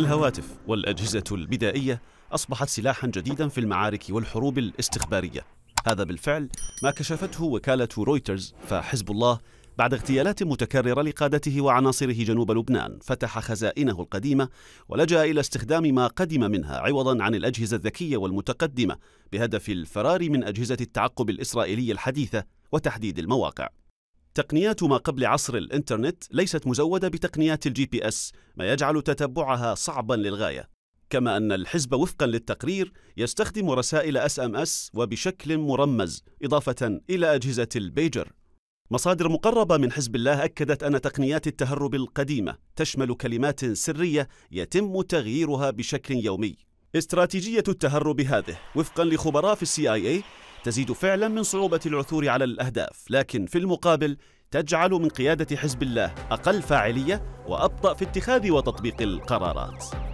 الهواتف والأجهزة البدائية أصبحت سلاحا جديدا في المعارك والحروب الاستخبارية هذا بالفعل ما كشفته وكالة رويترز فحزب الله بعد اغتيالات متكررة لقادته وعناصره جنوب لبنان فتح خزائنه القديمة ولجأ إلى استخدام ما قدم منها عوضا عن الأجهزة الذكية والمتقدمة بهدف الفرار من أجهزة التعقب الإسرائيلية الحديثة وتحديد المواقع تقنيات ما قبل عصر الإنترنت ليست مزودة بتقنيات الجي بي إس ما يجعل تتبعها صعبا للغاية كما أن الحزب وفقا للتقرير يستخدم رسائل اس ام اس وبشكل مرمز إضافة إلى أجهزة البيجر مصادر مقربة من حزب الله أكدت أن تقنيات التهرب القديمة تشمل كلمات سرية يتم تغييرها بشكل يومي استراتيجية التهرب هذه وفقا لخبراء في السي آي تزيد فعلا من صعوبة العثور على الأهداف لكن في المقابل تجعل من قيادة حزب الله أقل فاعلية وأبطأ في اتخاذ وتطبيق القرارات